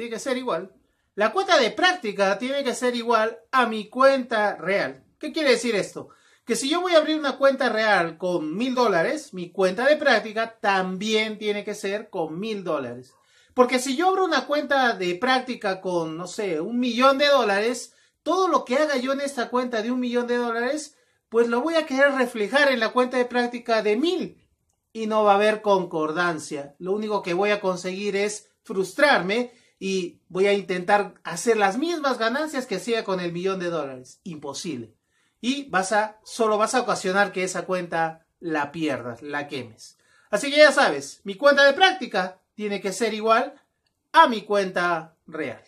Tiene que ser igual. La cuenta de práctica tiene que ser igual a mi cuenta real. ¿Qué quiere decir esto? Que si yo voy a abrir una cuenta real con mil dólares, mi cuenta de práctica también tiene que ser con mil dólares. Porque si yo abro una cuenta de práctica con, no sé, un millón de dólares, todo lo que haga yo en esta cuenta de un millón de dólares, pues lo voy a querer reflejar en la cuenta de práctica de mil. Y no va a haber concordancia. Lo único que voy a conseguir es frustrarme y voy a intentar hacer las mismas ganancias que hacía con el millón de dólares. Imposible. Y vas a, solo vas a ocasionar que esa cuenta la pierdas, la quemes. Así que ya sabes, mi cuenta de práctica tiene que ser igual a mi cuenta real.